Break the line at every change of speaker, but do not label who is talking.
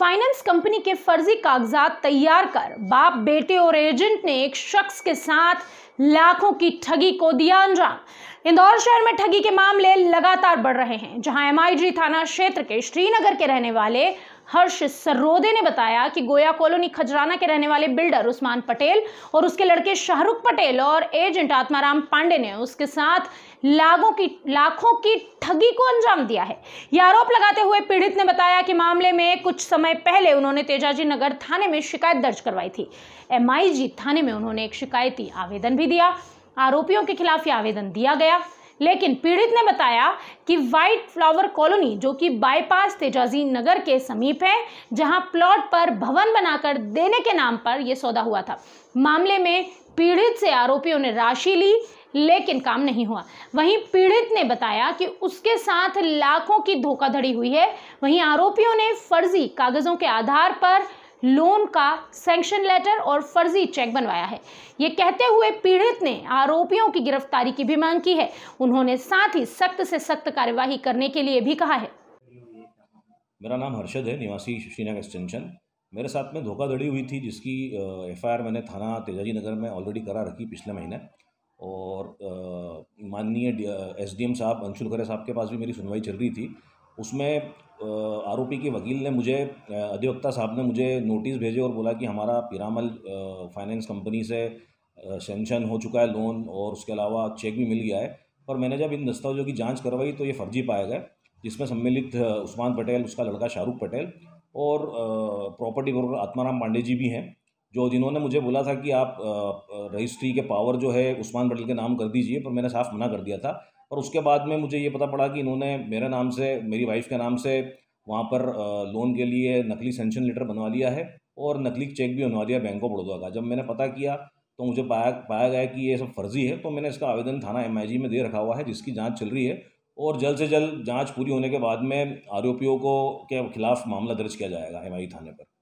finance company के फर्जी कागजात तैयार कर बाप बेटे और एजेंट ने एक शख्स के साथ लाखों की ठगी को दिया अंजाम इंदौर शहर में ठगी के मामले लगातार बढ़ रहे हैं जहां एमआईजी थाना क्षेत्र के श्रीनगर के रहने वाले हर्ष सरोदे ने बताया कि गोया कॉलोनी खजराना के रहने वाले बिल्डर उस्मान पटेल और उसके लड़के शाहरुख पटेल और एजेंट आत्माराम पांडे ने उसके साथ लागों की लाखों की ठगी को अंजाम दिया है यह आरोप लगाते हुए पीड़ित ने बताया कि मामले में कुछ समय पहले उन्होंने तेजाजी नगर थाने में शिकायत दर्ज करवाई थी एम थाने में उन्होंने एक शिकायती आवेदन भी दिया आरोपियों के खिलाफ यह आवेदन दिया गया लेकिन पीड़ित ने बताया कि वाइट फ्लावर कॉलोनी जो कि बाईपास तेजाजी नगर के समीप है जहां प्लॉट पर भवन बनाकर देने के नाम पर यह सौदा हुआ था मामले में पीड़ित से आरोपियों ने राशि ली लेकिन काम नहीं हुआ वहीं पीड़ित ने बताया कि उसके साथ लाखों की धोखाधड़ी हुई है वहीं आरोपियों ने फर्जी कागजों के आधार पर लोन का सेंक्शन लेटर और फर्जी चेक बनवाया है ये कहते हुए पीड़ित ने आरोपियों की गिरफ्तारी की भी मांग की है उन्होंने साथ ही सख्त से सख्त कार्यवाही करने के लिए भी कहा है
मेरा नाम हर्षद है निवासी श्रीनगर एक्सटेंशन मेरे साथ में धोखाधड़ी हुई थी जिसकी एफ मैंने थाना तेजाजी नगर में ऑलरेडी करा रखी पिछले महीने और माननीय एस साहब अंशुल खरे साहब के पास भी मेरी सुनवाई चल रही थी उसमें आरोपी के वकील ने मुझे अधिवक्ता साहब ने मुझे नोटिस भेजे और बोला कि हमारा पिरामल फाइनेंस कंपनी से सेंशन हो चुका है लोन और उसके अलावा चेक भी मिल गया है पर मैंने जब इन दस्तावेजों की जांच करवाई तो ये फर्जी पाए गए जिसमें सम्मिलित उस्मान पटेल उसका लड़का शाहरुख पटेल और प्रॉपर्टी ब्रोकर आत्माराम पांडे जी भी हैं जो जिन्होंने मुझे बोला था कि आप रजिस्ट्री के पावर जो है उस्मान पटेल के नाम कर दीजिए पर मैंने साफ मना कर दिया था और उसके बाद में मुझे ये पता पड़ा कि इन्होंने मेरे नाम से मेरी वाइफ के नाम से वहाँ पर लोन के लिए नकली सेंशन लेटर बनवा लिया है और नकली चेक भी बनवा लिया बैंक ऑफ बड़ौदा का जब मैंने पता किया तो मुझे पाया पाया गया कि ये सब फर्जी है तो मैंने इसका आवेदन थाना एम में दे रखा हुआ है जिसकी जाँच चल रही है और जल्द से जल्द जाँच पूरी होने के बाद में आरोपियों को के खिलाफ मामला दर्ज किया जाएगा एम थाने पर